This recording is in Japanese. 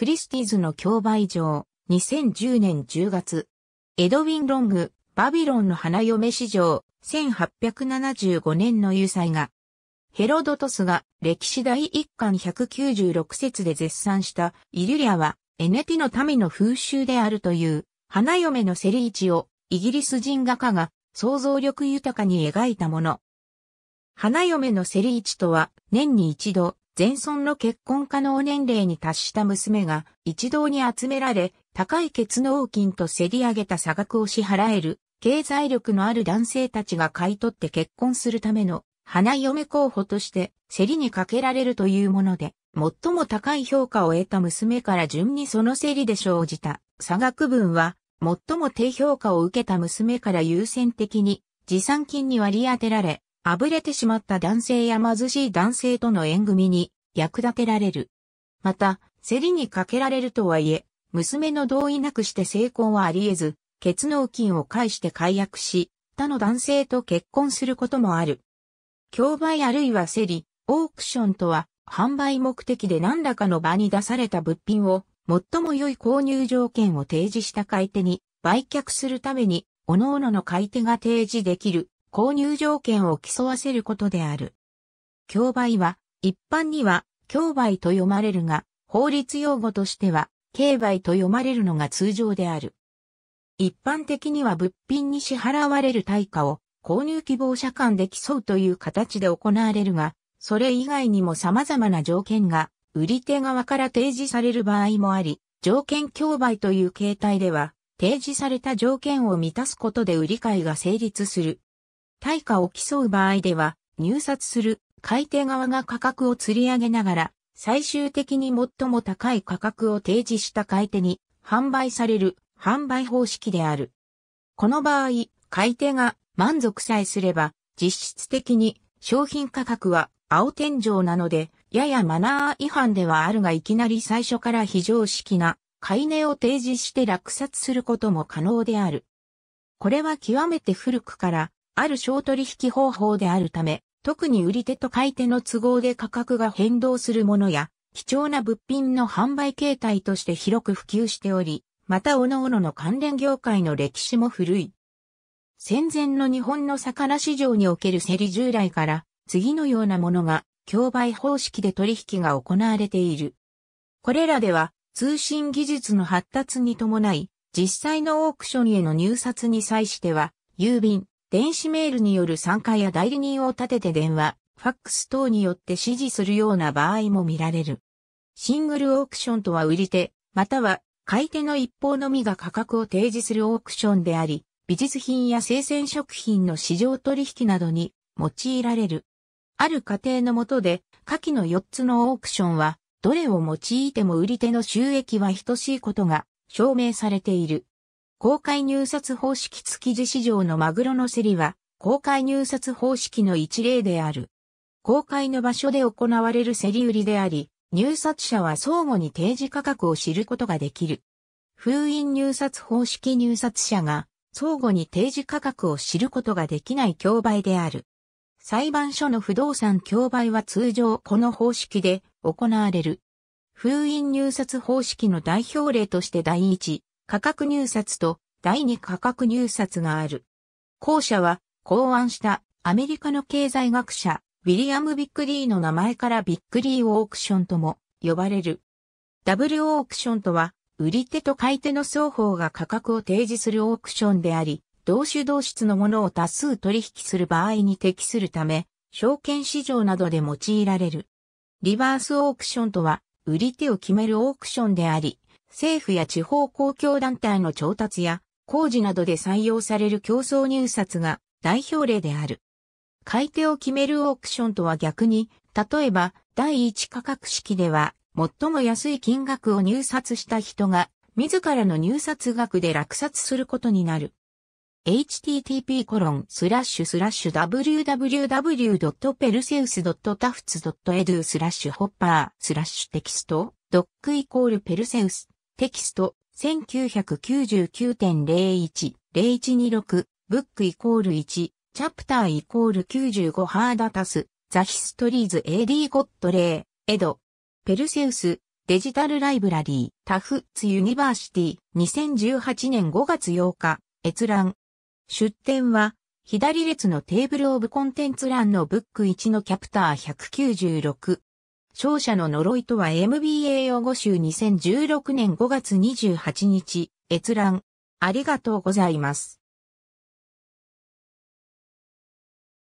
クリスティーズの競売場、2010年10月。エドウィン・ロング、バビロンの花嫁史上、1875年の有罪が、ヘロドトスが歴史第1巻196節で絶賛したイリュリアはエネティの民の風習であるという花嫁のセリーチをイギリス人画家が想像力豊かに描いたもの。花嫁のセリーチとは年に一度前村の結婚可能年齢に達した娘が一堂に集められ、高い血納金と競り上げた差額を支払える、経済力のある男性たちが買い取って結婚するための花嫁候補として競りにかけられるというもので、最も高い評価を得た娘から順にその競りで生じた差額分は、最も低評価を受けた娘から優先的に持参金に割り当てられ、あぶれてしまった男性や貧しい男性との縁組に役立てられる。また、競りにかけられるとはいえ、娘の同意なくして成婚はあり得ず、結納金を介して解約し、他の男性と結婚することもある。競売あるいは競り、オークションとは、販売目的で何らかの場に出された物品を、最も良い購入条件を提示した買い手に、売却するために、各々の買い手が提示できる購入条件を競わせることである。競売は、一般には、競売と読まれるが、法律用語としては、競売と読まれるのが通常である。一般的には物品に支払われる対価を購入希望者間で競うという形で行われるが、それ以外にも様々な条件が売り手側から提示される場合もあり、条件競売という形態では、提示された条件を満たすことで売り買いが成立する対価を競う場合では、入札する買い手側が価格を釣り上げながら、最終的に最も高い価格を提示した買い手に販売される販売方式である。この場合、買い手が満足さえすれば、実質的に商品価格は青天井なので、ややマナー違反ではあるがいきなり最初から非常識な買い値を提示して落札することも可能である。これは極めて古くからある商取引方法であるため、特に売り手と買い手の都合で価格が変動するものや、貴重な物品の販売形態として広く普及しており、また各々の関連業界の歴史も古い。戦前の日本の魚市場における競り従来から、次のようなものが、競売方式で取引が行われている。これらでは、通信技術の発達に伴い、実際のオークションへの入札に際しては、郵便、電子メールによる参加や代理人を立てて電話、ファックス等によって指示するような場合も見られる。シングルオークションとは売り手、または買い手の一方のみが価格を提示するオークションであり、美術品や生鮮食品の市場取引などに用いられる。ある過程の下で、下記の4つのオークションは、どれを用いても売り手の収益は等しいことが証明されている。公開入札方式築地市場のマグロの競りは、公開入札方式の一例である。公開の場所で行われる競り売りであり、入札者は相互に提示価格を知ることができる。封印入札方式入札者が相互に提示価格を知ることができない競売である。裁判所の不動産競売は通常この方式で行われる。封印入札方式の代表例として第一、価格入札と第二価格入札がある。後者は考案したアメリカの経済学者ウィリアム・ビッグリーの名前からビッグリーオークションとも呼ばれる。ダブルオークションとは売り手と買い手の双方が価格を提示するオークションであり、同種同質のものを多数取引する場合に適するため、証券市場などで用いられる。リバースオークションとは、売り手を決めるオークションであり、政府や地方公共団体の調達や工事などで採用される競争入札が代表例である。買い手を決めるオークションとは逆に、例えば第一価格式では最も安い金額を入札した人が自らの入札額で落札することになる。h t t p w w w p e r s e u s t a f t s e d u スラッシュホッパースラッシュテキストドックイコールペルセウステキスト、1999.01、0126、ブックイコール1、チャプターイコール95ハーダタス、ザヒストリーズ AD ゴットレイエド、ペルセウス、デジタルライブラリー、タフツユニバーシティ、2018年5月8日、閲覧。出展は、左列のテーブルオブコンテンツ欄のブック1のキャプター196、勝者の呪いとは MBA 用語集2016年5月28日、閲覧。ありがとうございます。